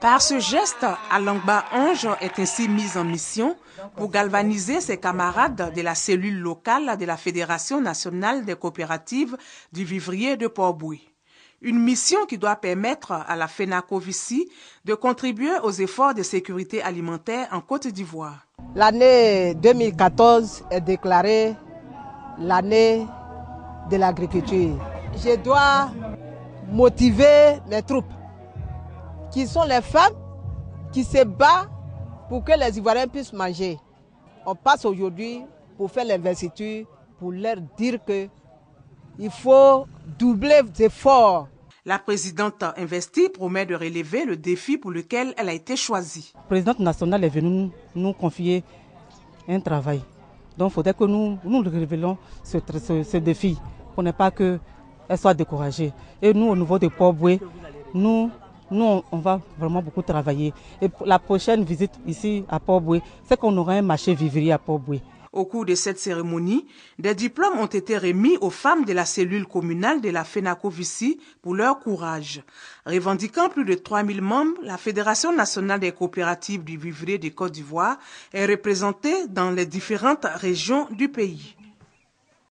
Par ce geste, Alangba Ange est ainsi mise en mission pour galvaniser ses camarades de la cellule locale de la Fédération nationale des coopératives du vivrier de Port-Bouy. Une mission qui doit permettre à la FENACOVICI de contribuer aux efforts de sécurité alimentaire en Côte d'Ivoire. L'année 2014 est déclarée l'année de l'agriculture. Je dois motiver mes troupes qui sont les femmes qui se battent pour que les Ivoiriens puissent manger. On passe aujourd'hui pour faire l'investiture, pour leur dire que il faut doubler d'efforts. La présidente investie promet de relever le défi pour lequel elle a été choisie. La présidente nationale est venue nous confier un travail. Donc il faudrait que nous, nous révélons ce, défi pour ne pas qu'elle soit découragée. Et nous, au niveau des pauvres, nous nous, on va vraiment beaucoup travailler. Et la prochaine visite ici à Port-Boué, c'est qu'on aura un marché vivrier à Port-Boué. Au cours de cette cérémonie, des diplômes ont été remis aux femmes de la cellule communale de la ici pour leur courage. Revendiquant plus de 3000 membres, la Fédération nationale des coopératives du vivrier de Côte d'Ivoire est représentée dans les différentes régions du pays.